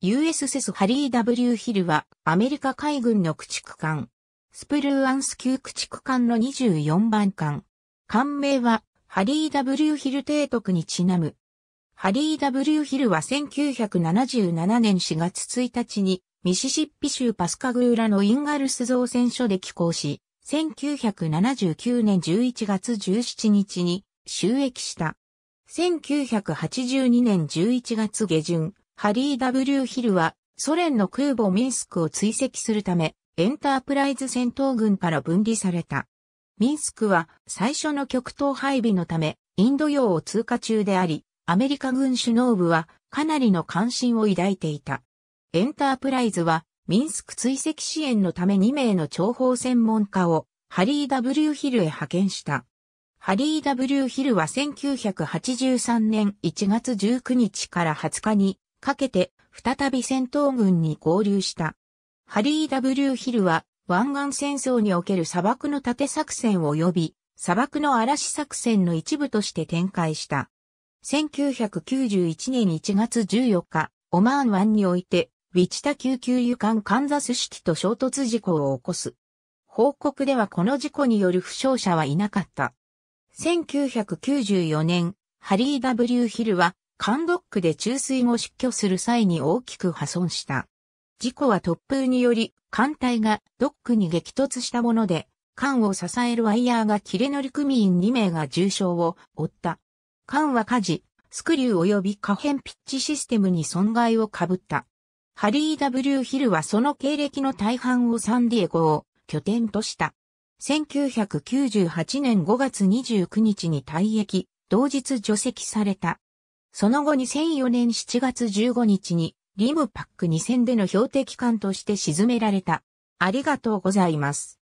US s ハリー W ヒルはアメリカ海軍の駆逐艦。スプルーアンス級駆逐艦の24番艦。艦名はハリー W ヒル提督にちなむ。ハリー W ヒルは1977年4月1日にミシシッピ州パスカグーラのインガルス造船所で寄港し、1979年11月17日に収益した。1982年11月下旬、ハリー・ W・ ヒルは、ソ連の空母ミンスクを追跡するため、エンタープライズ戦闘軍から分離された。ミンスクは最初の極東配備のため、インド洋を通過中であり、アメリカ軍首脳部はかなりの関心を抱いていた。エンタープライズは、ミンスク追跡支援のため2名の諜報専門家を、ハリー・ W・ ヒルへ派遣した。ハリー・ W・ ヒルは1983年1月19日から20日にかけて再び戦闘軍に合流した。ハリー・ W・ ヒルは湾岸戦争における砂漠の盾作戦及び砂漠の嵐作戦の一部として展開した。1991年1月14日、オマーン湾において、ウィチタ救急油艦カンザス式と衝突事故を起こす。報告ではこの事故による負傷者はいなかった。1994年、ハリー・ W・ ヒルは缶ドックで注水後失去する際に大きく破損した。事故は突風により、艦隊がドックに激突したもので、艦を支えるワイヤーが切れ乗組員2名が重傷を負った。艦は火事、スクリュー及び可変ピッチシステムに損害を被った。ハリー・ W・ ヒルはその経歴の大半をサンディエゴを拠点とした。1998年5月29日に退役、同日除籍された。その後2004年7月15日にリムパック2戦での標的艦として沈められた。ありがとうございます。